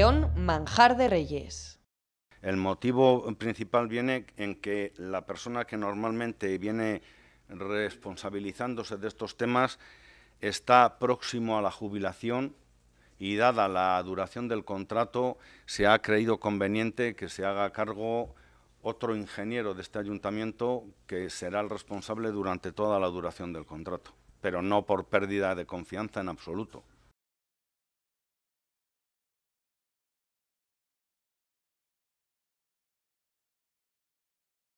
Manjar de Reyes. El motivo principal viene en que la persona que normalmente viene responsabilizándose de estos temas está próximo a la jubilación y dada la duración del contrato se ha creído conveniente que se haga cargo otro ingeniero de este ayuntamiento que será el responsable durante toda la duración del contrato, pero no por pérdida de confianza en absoluto.